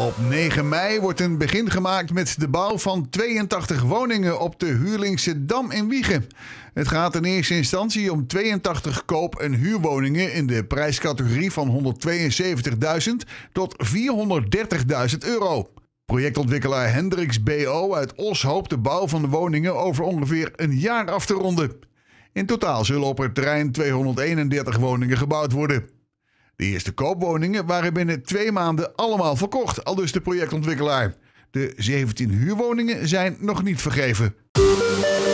Op 9 mei wordt een begin gemaakt met de bouw van 82 woningen op de Huurlingse Dam in Wiegen. Het gaat in eerste instantie om 82 koop- en huurwoningen in de prijscategorie van 172.000 tot 430.000 euro. Projectontwikkelaar Hendricks BO uit Os hoopt de bouw van de woningen over ongeveer een jaar af te ronden. In totaal zullen op het terrein 231 woningen gebouwd worden. De eerste koopwoningen waren binnen twee maanden allemaal verkocht, al dus de projectontwikkelaar. De 17 huurwoningen zijn nog niet vergeven.